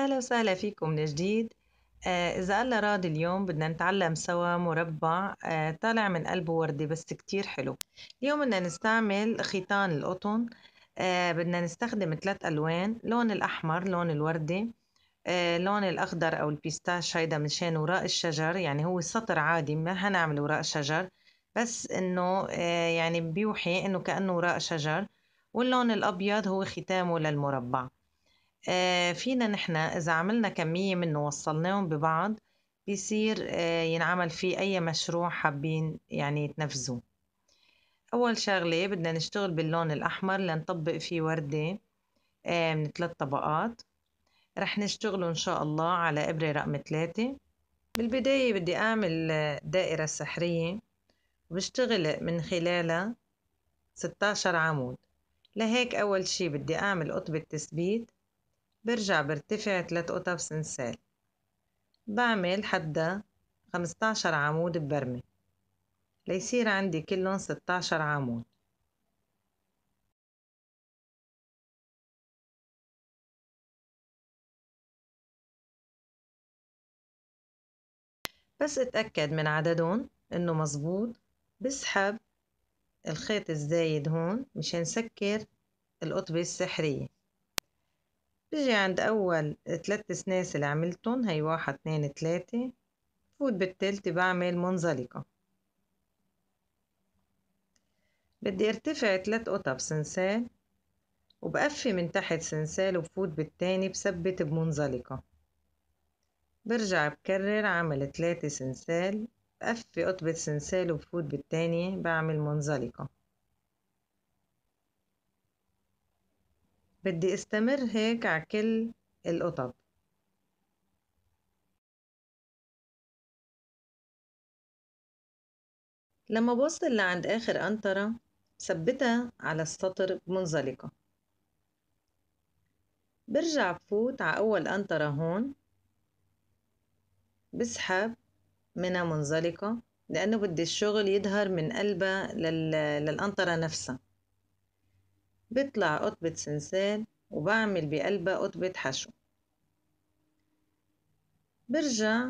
أهلا وسهلا فيكم من جديد آه، إذا الله راضي اليوم بدنا نتعلم سوا مربع آه، طالع من قلبه وردي بس كتير حلو اليوم بدنا نستعمل خيطان القطن آه، بدنا نستخدم ثلاث ألوان لون الأحمر لون الوردي لون الأخضر أو البيستاش هيدا مشان وراء الشجر يعني هو سطر عادي ما هنعمل وراء شجر بس إنه يعني بيوحي إنه كأنه وراء شجر واللون الأبيض هو ختامه للمربع آه، فينا نحن إذا عملنا كمية منه وصلناهم ببعض بيصير آه، ينعمل فيه أي مشروع حابين يعني يتنفذوا أول شغلة بدنا نشتغل باللون الأحمر لنطبق فيه وردة آه، من ثلاث طبقات رح نشتغله إن شاء الله على إبرة رقم ثلاثة بالبداية بدي أعمل دائرة سحرية وبشتغل من خلالها 16 عمود لهيك أول شي بدي أعمل قطبة تثبيت برجع برتفع تلات قطب سنسال بعمل حدا خمستاشر عمود ببرمة ليصير عندي كلهم ستاشر عمود بس اتأكد من عددهم انه مظبوط بسحب الخيط الزايد هون مشان سكر القطبة السحرية بيجي عند أول تلات سناس اللي عملتن هي واحد اتنين تلاتة بفوت بالتالتة بعمل منزلقة بدي ارتفع تلات قطع بسنسال وبقفي من تحت سنسال وبفوت بالتاني بثبت بمنزلقة برجع بكرر عمل تلاتة سنسال بقفي قطبة سنسال وبفوت بالتانية بعمل منزلقة بدي استمر هيك على كل القطط لما بوصل لعند آخر قنطرة ثبتها على السطر منزلقة برجع بفوت على أول قنطرة هون بسحب منها منزلقة لأنه بدي الشغل يظهر من قلبها للقنطرة نفسها بطلع قطبة سنسان وبعمل بقلبها قطبة حشو برجع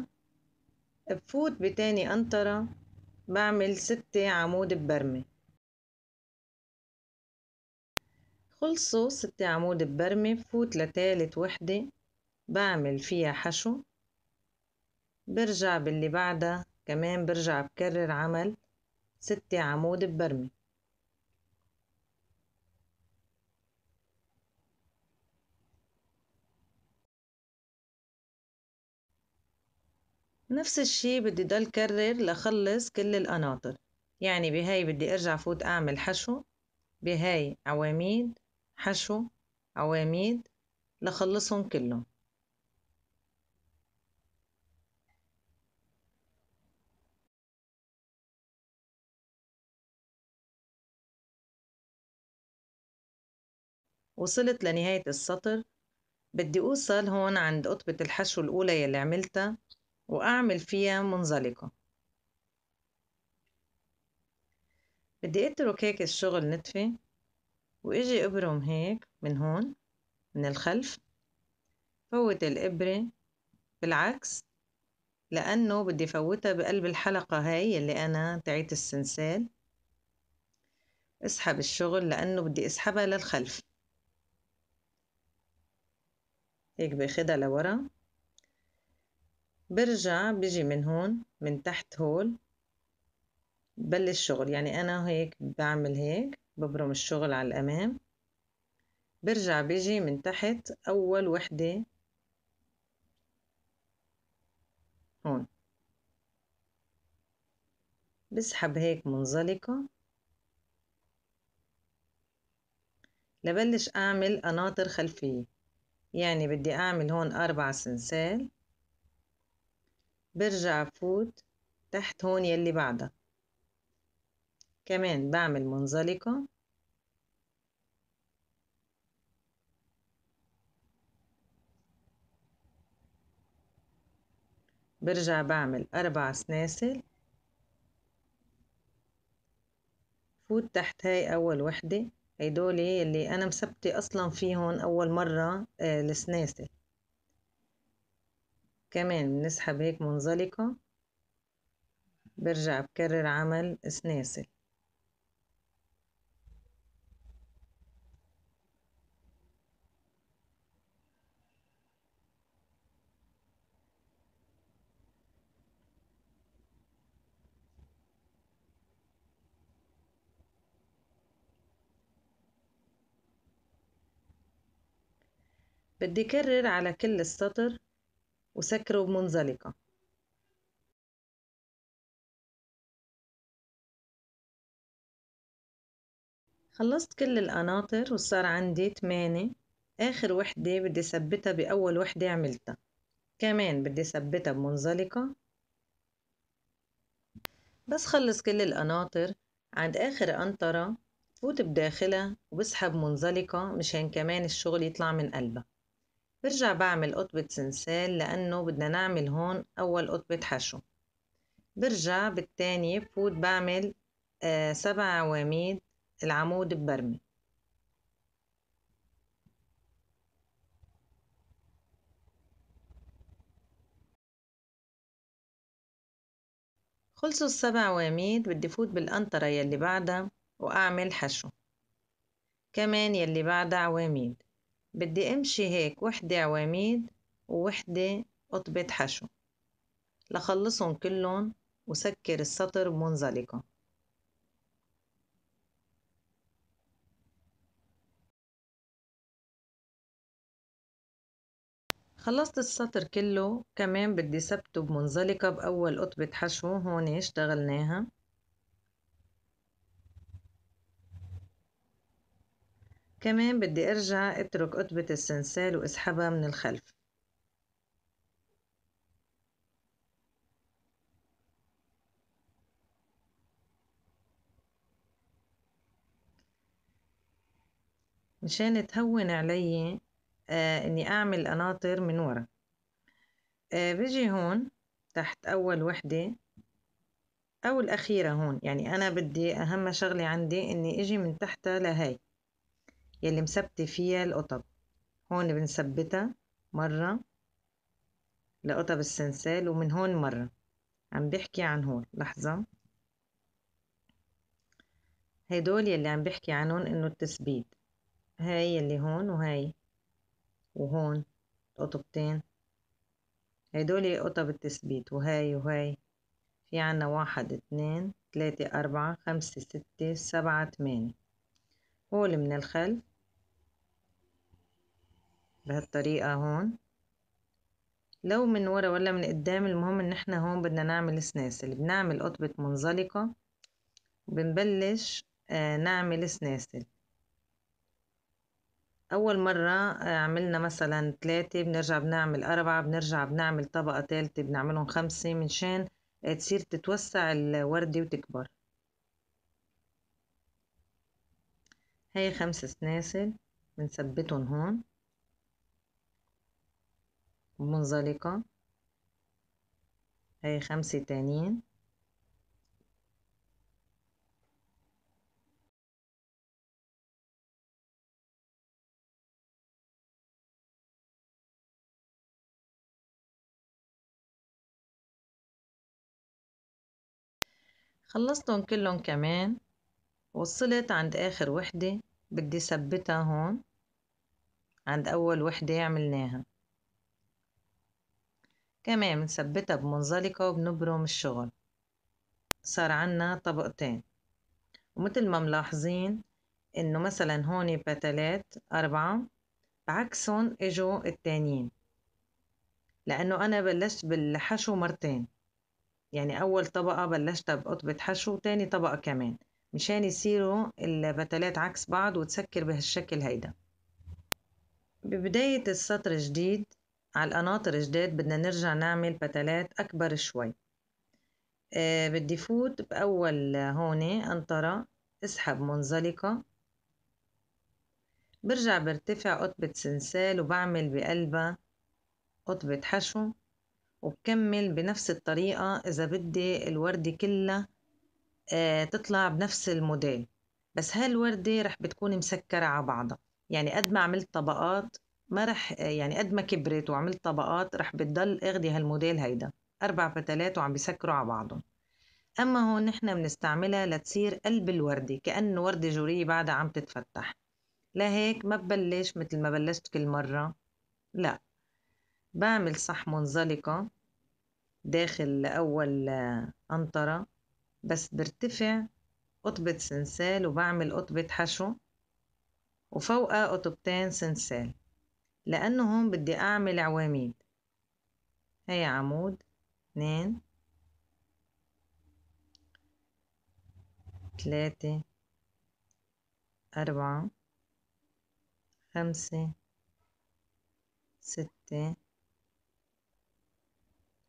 بفوت بتاني قنطرة بعمل ستة عمود ببرمة خلصوا ستة عمود ببرمة بفوت لتالت وحدة بعمل فيها حشو برجع باللي بعدها كمان برجع بكرر عمل ستة عمود ببرمة نفس الشي بدي ضل كرر لخلص كل القناطر يعني بهاي بدي ارجع فوت اعمل حشو بهاي عواميد حشو عواميد لخلصهم كلهم وصلت لنهاية السطر بدي أوصل هون عند قطبة الحشو الأولى يلي عملتها وأعمل فيها منزلقة بدي اترك هيك الشغل نتفة واجي ابرم هيك من هون من الخلف فوت الإبرة بالعكس لأنه بدي فوتها بقلب الحلقة هاي اللي أنا تعيت السنسال اسحب الشغل لأنه بدي اسحبها للخلف هيك باخدها لورا برجع بيجي من هون من تحت هول ببلش شغل يعني أنا هيك بعمل هيك ببرم الشغل على الأمام برجع بيجي من تحت أول وحدة هون بسحب هيك منزلقة لبلش أعمل قناطر خلفية يعني بدي أعمل هون أربع سنسال برجع أفوت تحت هون يلي بعدها كمان بعمل منزلقة برجع بعمل أربع سلاسل فوت تحت هاي أول وحدة هيدول اللي أنا مثبتة أصلا فيهن أول مرة آه، السلاسل كمان بنسحب هيك منزلقة برجع بكرر عمل سناسل بدي كرر على كل السطر وسكرة ومنزلقة خلصت كل القناطر وصار عندي 8 آخر وحدة بدي ثبتها بأول وحدة عملتها كمان بدي ثبتها بمنزلقة بس خلص كل القناطر عند آخر قنطرة فوت بداخلها وبسحب منزلقة مشان كمان الشغل يطلع من قلبها برجع بعمل قطبة سنسال لأنه بدنا نعمل هون أول قطبة حشو برجع بالتاني بفوت بعمل آه سبع عواميد العمود ببرمي خلصوا السبع عواميد بدي فوت بالقنطرة يلي بعدها وأعمل حشو كمان يلي بعدها عواميد بدي أمشي هيك وحدة عواميد ووحدة قطبة حشو لخلصهم كلهم وسكر السطر بمنزلقة خلصت السطر كله كمان بدي ثبته بمنزلقة بأول قطبة حشو هون اشتغلناها كمان بدي أرجع أترك قطبة السنسال وأسحبها من الخلف مشان تهون علي آه إني أعمل قناطر من ورا آه بجي هون تحت أول وحدة أو الأخيرة هون يعني أنا بدي أهم شغلة عندي إني إجي من تحتها لهي يلي مثبتة فيها القطب هون بنثبتها مرة لقطب السنسال ومن هون مرة عم بحكي عن هون لحظة هيدول يلي عم بحكي عنهم انه التثبيت هاي يلي هون وهاي وهون قطبتين هيدول قطب التثبيت وهاي وهاي في عنا واحد اتنين تلاتة أربعة خمسة ستة سبعة تمانية هول من الخلف بهالطريقة هون لو من ورا ولا من قدام المهم ان احنا هون بدنا نعمل سناسل بنعمل قطبة منزلقة وبنبلش آه، نعمل سناسل أول مرة آه، عملنا مثلا تلاتة بنرجع بنعمل أربعة بنرجع بنعمل طبقة تالتة بنعملهم خمسة منشان آه، تصير تتوسع الوردة وتكبر هاي خمس سناسل بنثبتهم هون منزلقة هاي خمسة تانيين خلصتهم كلهم كمان وصلت عند آخر وحدة بدي ثبتها هون عند أول وحدة عملناها كمان بنثبتها بمنزلقة وبنبرم الشغل صار عنا طبقتين ومثل ما ملاحظين إنه مثلا هون بتلات أربعة بعكسهم إجوا التانيين لأنه أنا بلشت بالحشو مرتين يعني أول طبقة بلشتها بقطبة حشو وتاني طبقة كمان مشان يصيروا البتلات عكس بعض وتسكر بهالشكل هيدا ببداية السطر الجديد على القناطر جداد بدنا نرجع نعمل بتلات أكبر شوي آه بدي فوت بأول هون أنطرة اسحب منزلقة برجع برتفع قطبة سنسال وبعمل بقلبها قطبة حشو وبكمل بنفس الطريقة إذا بدي الوردة كلها آه تطلع بنفس الموديل بس هالوردة رح بتكون مسكرة على بعضها يعني قد ما عملت طبقات ما رح يعني قد ما كبرت وعملت طبقات رح بتضل اخدي هالموديل هيدا أربع فتلات وعم بيسكروا على بعضهم أما هون نحن بنستعملها لتصير قلب الوردة كأنه وردة جورية بعدها عم تتفتح لهيك ما ببلش مثل ما بلشت كل مرة لا بعمل صح منزلقة داخل أول قنطرة آه، بس برتفع قطبة سنسال وبعمل قطبة حشو وفوقها قطبتين سنسال لأنه هون بدي أعمل عواميد هي عمود اتنين تلاتة أربعة خمسة ستة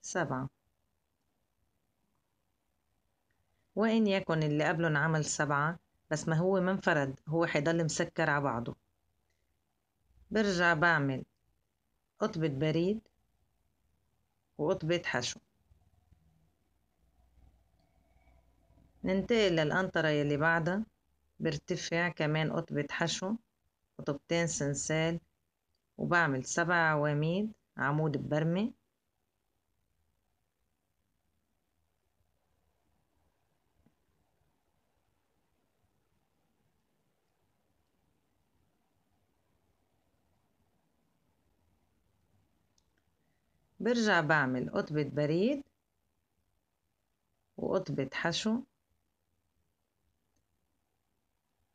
سبعة وإن يكن اللي قبلهم عمل سبعة بس ما هو منفرد هو حيضل مسكر على بعضه برجع بعمل قطبة بريد وقطبة حشو ننتقل للقنطرة يلي بعدها برتفع كمان قطبة حشو قطبتين سنسال وبعمل سبع عواميد عمود ببرمة برجع بعمل قطبة بريد وقطبة حشو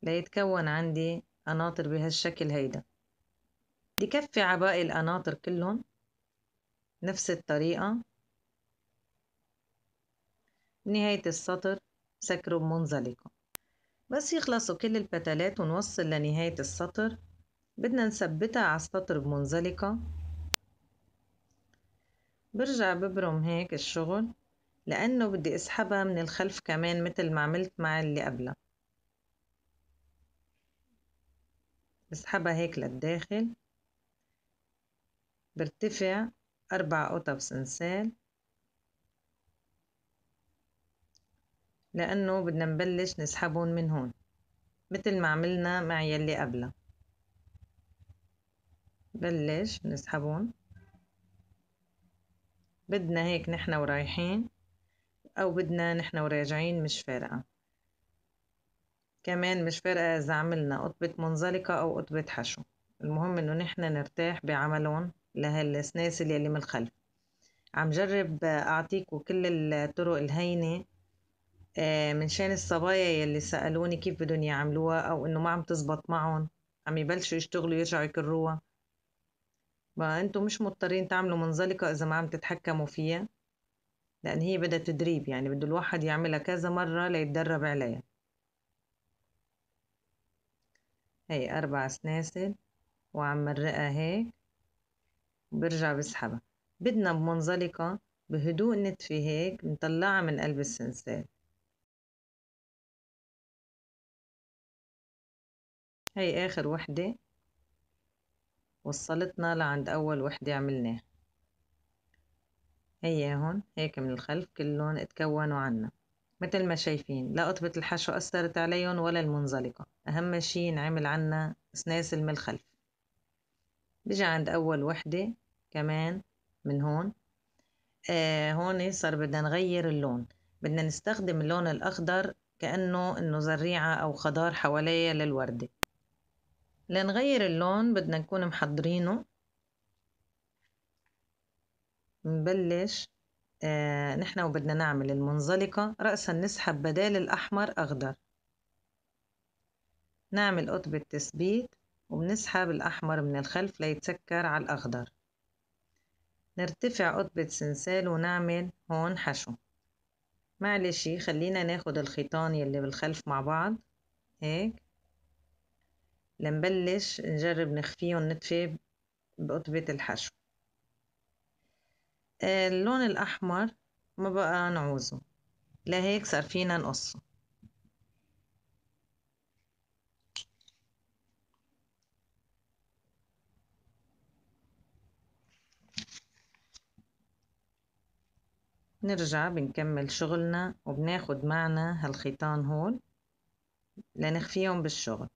ليتكون عندي قناطر بهالشكل هيدا بكفي عباقي القناطر كلهم نفس الطريقة نهاية السطر سكروا بمنزلقة بس يخلصوا كل البتلات ونوصل لنهاية السطر بدنا نثبتها على السطر بمنزلقة برجع ببرم هيك الشغل لأنه بدي أسحبها من الخلف كمان مثل ما عملت مع اللي قبلها بسحبها هيك للداخل برتفع أربع قطع سنسال لأنه بدنا نبلش نسحبهم من هون مثل ما عملنا مع يلي قبلها بلش نسحبهم بدنا هيك نحن ورايحين أو بدنا نحن وراجعين مش فارقة كمان مش فارقة إذا عملنا قطبة منزلقة أو قطبة حشو المهم إنه نحن نرتاح بعملهم لهالسناسل يلي من الخلف عم جرب اعطيكو كل الطرق الهينة آه، من شان الصبايا يلي سألوني كيف بدهم يعملوها أو إنه ما عم تزبط معهم عم يبلشوا يشتغلوا يرجعوا يكروها ما انتم مش مضطرين تعملوا منزلقة إذا ما عم تتحكموا فيها لأن هي بدها تدريب يعني بده الواحد يعملها كذا مرة ليتدرب عليها هي أربع سناسل وعم مرقها هيك برجع بسحبها بدنا بمنزلقة بهدوء نتفي هيك نطلعها من قلب السنسال هي آخر وحدة وصلتنا لعند أول وحدة عملناها هي هون هيك من الخلف كلهم اتكونوا عنا مثل ما شايفين لا قطبة الحشو أثرت عليهم ولا المنزلقة أهم شي نعمل عنا سناسل من الخلف بيجي عند أول وحدة كمان من هون آه هون صار بدنا نغير اللون بدنا نستخدم اللون الأخضر كأنه إنه زريعة أو خضار حواليا للوردة لنغير اللون بدنا نكون محضرينه نبلش آه نحن وبدنا نعمل المنزلقة رأسا نسحب بدال الأحمر أخضر نعمل قطبة تثبيت وبنسحب الأحمر من الخلف ليتسكر على الأخضر نرتفع قطبة سنسال ونعمل هون حشو معلش خلينا ناخد الخيطان يلي بالخلف مع بعض هيك لنبلش نجرب نخفيهم نتفة بقطبة الحشو آه، اللون الأحمر ما بقى نعوزه لهيك صار فينا نقصه نرجع بنكمل شغلنا وبناخد معنا هالخيطان هول لنخفيهم بالشغل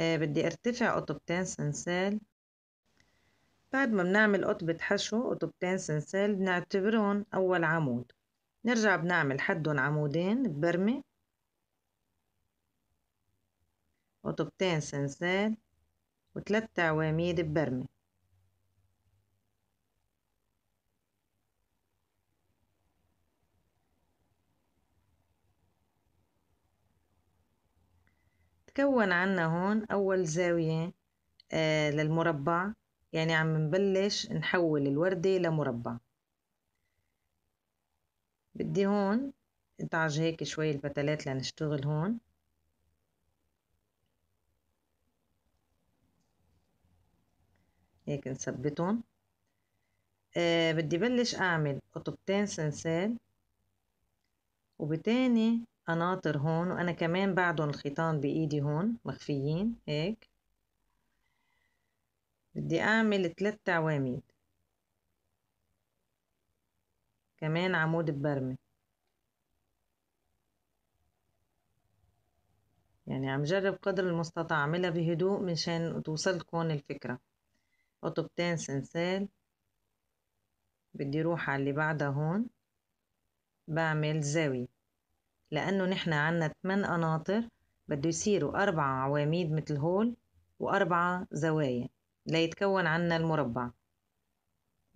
آه، بدي ارتفع قطبتين سنسال بعد ما بنعمل قطبة حشو قطبتين سنسال بنعتبرهم أول عمود نرجع بنعمل حدهم عمودين ببرمة قطبتين سنسال وثلاث تعواميد ببرمة تكون عنا هون أول زاوية آه للمربع يعني عم نبلش نحول الوردة لمربع بدي هون اتعج هيك شوي البتلات لنشتغل هون هيك نثبتهم آه بدي بلش أعمل قطبتين سنسال وبتاني قناطر هون وأنا كمان بعدهم الخيطان بإيدي هون مخفيين هيك بدي أعمل تلات عواميد كمان عمود ببرمة يعني عم جرب قدر المستطاع اعملها بهدوء مشان توصلكم الفكرة قطبتين سنسال بدي روح على اللي بعدها هون بعمل زاوية لأنه نحن عنا 8 قناطر بده يصيروا أربع عواميد مثل هول وأربعة زوايا ليتكون عنا المربع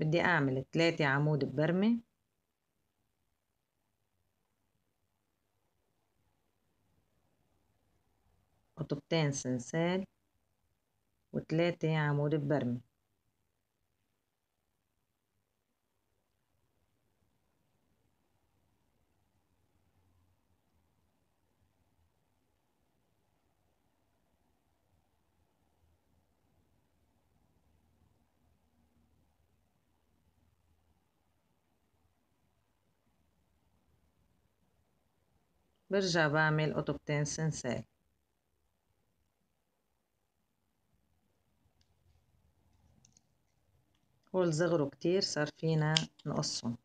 بدي أعمل تلاتة عمود ببرمة قطبتين سنسال وتلاتة عمود ببرمة برجع بعمل قطبتين سنسال هول صغروا كتير صار فينا نقصهم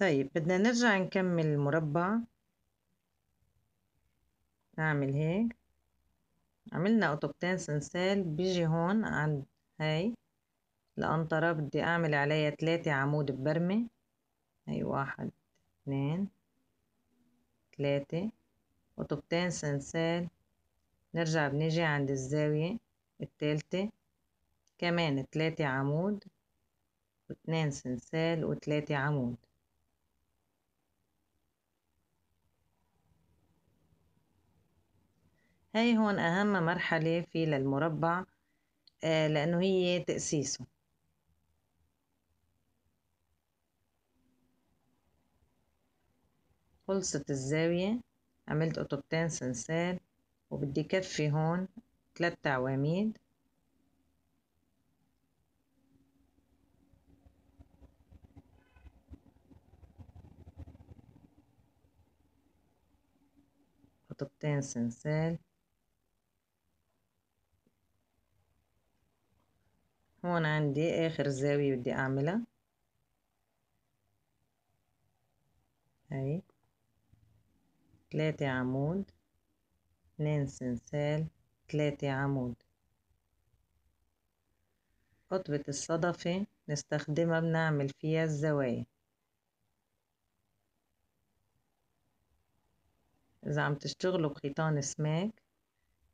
طيب بدنا نرجع نكمل المربع نعمل هيك عملنا قطبتين سنسال بيجي هون عند هاي القنطرة بدي أعمل عليها تلاتة عمود ببرمة هي واحد اتنين تلاتة قطبتين سلسال نرجع بنيجي عند الزاوية التالتة كمان تلاتة عمود واتنين سلسال وتلاتة عمود هاي هون أهم مرحلة في للمربع آه، لأنه هي تأسيسه خلصت الزاوية عملت قطبتين سنسال وبدي كفي هون ثلاث عواميد قطبتين سنسال هون عندي اخر زاوية بدي اعملها هاي تلاتة عمود اتنين سنسال تلاتة عمود قطبة الصدفة نستخدمها بنعمل فيها الزوايا إذا عم تشتغلوا بخيطان سماك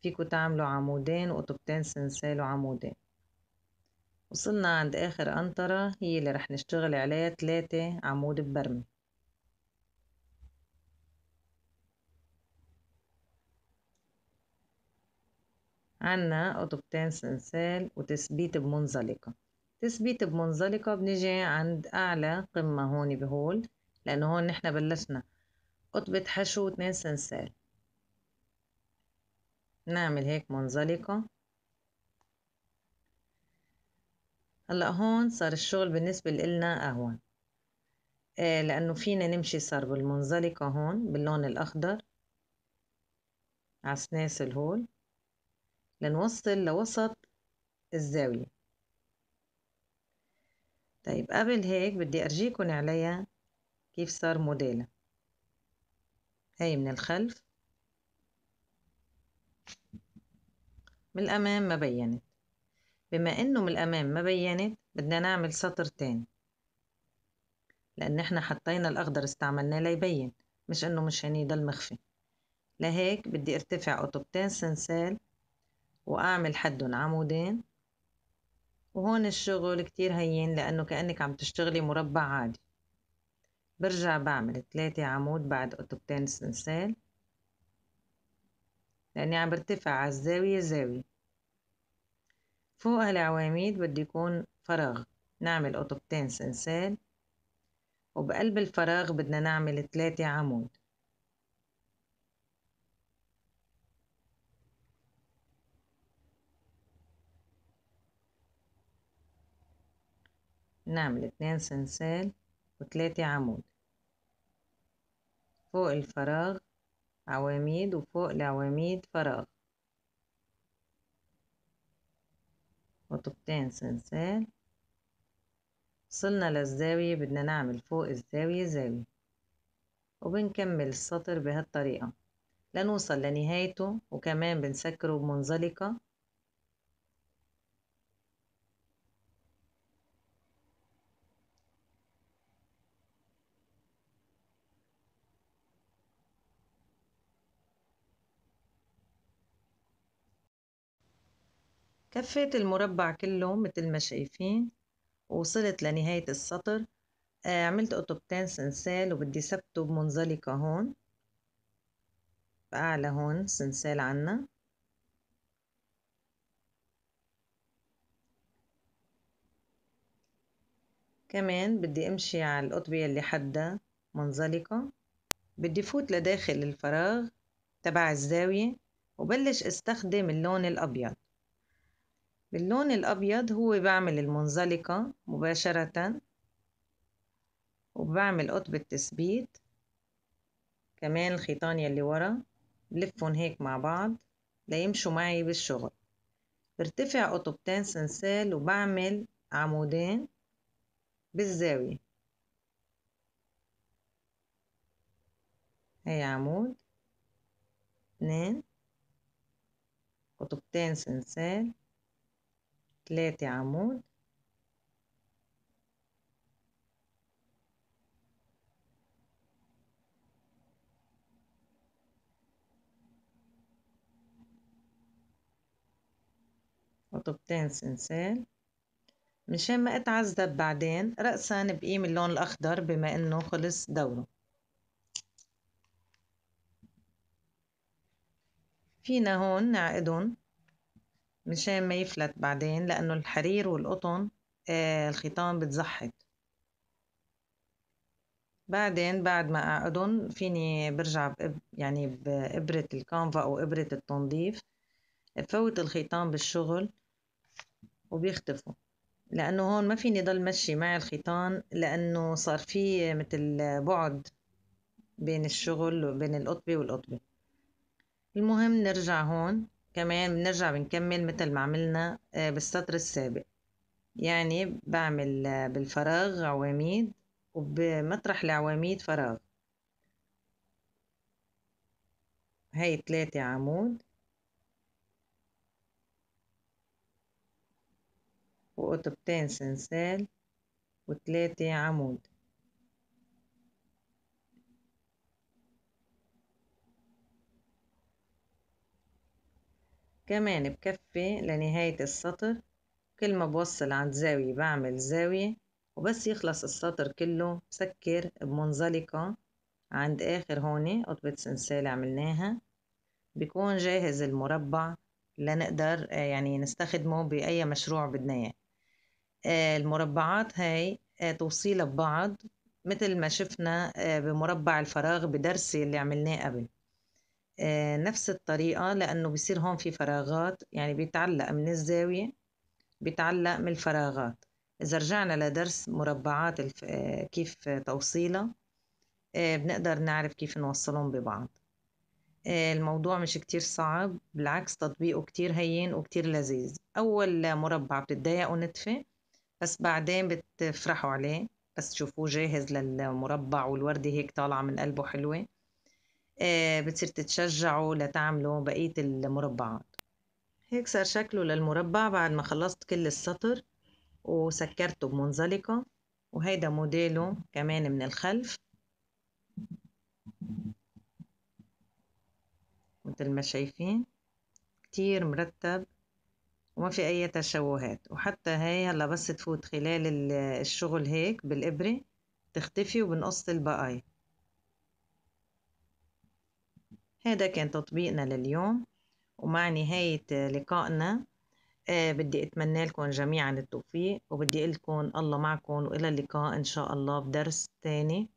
فيكوا تعملوا عمودين وقطبتين سنسال وعمودين وصلنا عند آخر قنطرة هي اللي رح نشتغل عليها تلاتة عمود ببرمي عنا قطبتين سنسال وتثبيت بمنزلقة تثبيت بمنزلقة بنيجي عند أعلى قمة هون بهول لأنه هون نحنا بلشنا قطبة حشو واتنين سنسال نعمل هيك منزلقة هلا هون صار الشغل بالنسبة لنا أهون آه لأنه فينا نمشي صار بالمنزلقة هون باللون الأخضر عسناس هول لنوصل لوسط الزاوية طيب قبل هيك بدي أرجيكم عليها كيف صار موديلها هاي من الخلف من الأمام ما بينت بما إنه من الأمام ما بينت بدنا نعمل سطر تاني لأن إحنا حطينا الأخضر استعملناه ليبين مش إنه مش هني ده المخفي لهيك بدي ارتفع قطبتين سنسال وأعمل حدن عمودين وهون الشغل كتير هين لأنه كأنك عم تشتغلي مربع عادي برجع بعمل تلاتة عمود بعد قطبتين سنسال لأني عم برتفع على الزاوية زاوية فوق هالعواميد بدي يكون فراغ نعمل قطبتين سنسال وبقلب الفراغ بدنا نعمل تلاتة عمود نعمل اتنين سنسال وتلاتة عمود فوق الفراغ عواميد وفوق العواميد فراغ وطبتين سنسال وصلنا للزاوية بدنا نعمل فوق الزاوية زاوية وبنكمل السطر بهالطريقة لنوصل لنهايته وكمان بنسكره بمنزلقة هفيت المربع كله مثل ما شايفين ووصلت لنهاية السطر آه، عملت قطبتين سنسال وبدي ثبته بمنزلقة هون بأعلى هون سنسال عنا كمان بدي امشي على القطبية اللي حدها منزلقة بدي فوت لداخل الفراغ تبع الزاوية وبلش استخدم اللون الأبيض باللون الأبيض هو بعمل المنزلقة مباشرة وبعمل قطب التثبيت كمان الخيطان يلي ورا بلفهم هيك مع بعض ليمشوا معي بالشغل برتفع قطبتين سنسال وبعمل عمودين بالزاوية هي عمود اتنين قطبتين سنسال ثلاثة عمود وطبتين سنسال مشان ما اتعذب بعدين رأسا بقيم اللون الأخضر بما إنه خلص دوره فينا هون نعقدهم مشان ما يفلت بعدين لأنه الحرير والقطن آه، الخيطان بتزحط بعدين بعد ما أقعدهم فيني برجع يعني بإبرة الكانفا أو إبرة التنظيف بفوت الخيطان بالشغل وبيختفوا لأنه هون ما فيني ضل مشي مع الخيطان لأنه صار في مثل بعد بين الشغل وبين القطبة والقطبة المهم نرجع هون كمان بنرجع بنكمل مثل ما عملنا آه، بالسطر السابق يعني بعمل آه، بالفراغ عواميد وبمطرح العواميد فراغ هاي تلاتة عمود وقطبتين سنسال وتلاتة عمود كمان بكفي لنهاية السطر كل ما بوصل عند زاوية بعمل زاوية وبس يخلص السطر كله بسكر بمنزلقة عند آخر هون قطبة سنسال عملناها بيكون جاهز المربع لنقدر آه، يعني نستخدمه بأي مشروع بدنا إياه آه، المربعات هاي آه، توصيلها ببعض مثل ما شفنا بمربع الفراغ بدرسي اللي عملناه قبل آه، نفس الطريقة لأنه بصير هون في فراغات يعني بيتعلق من الزاوية بيتعلق من الفراغات إذا رجعنا لدرس مربعات الف... آه، كيف توصيلها آه، بنقدر نعرف كيف نوصلهم ببعض الموضوع مش كتير صعب بالعكس تطبيقه كتير هين وكتير لذيذ أول مربع بتتضايقوا نتفة بس بعدين بتفرحوا عليه بس تشوفوه جاهز للمربع والوردة هيك طالعة من قلبه حلوة آه، بتصير تتشجعوا لتعملوا بقية المربعات هيك صار شكله للمربع بعد ما خلصت كل السطر وسكرته بمنزلقة وهيدا موديله كمان من الخلف مثل ما شايفين كتير مرتب وما في أي تشوهات وحتى هاي هلا بس تفوت خلال الشغل هيك بالإبرة تختفي وبنقص البقايا هذا كان تطبيقنا لليوم ومع نهاية لقائنا آه، بدي أتمنى لكم جميعا التوفيق وبدي أقول لكم الله معكم وإلى اللقاء إن شاء الله بدرس تاني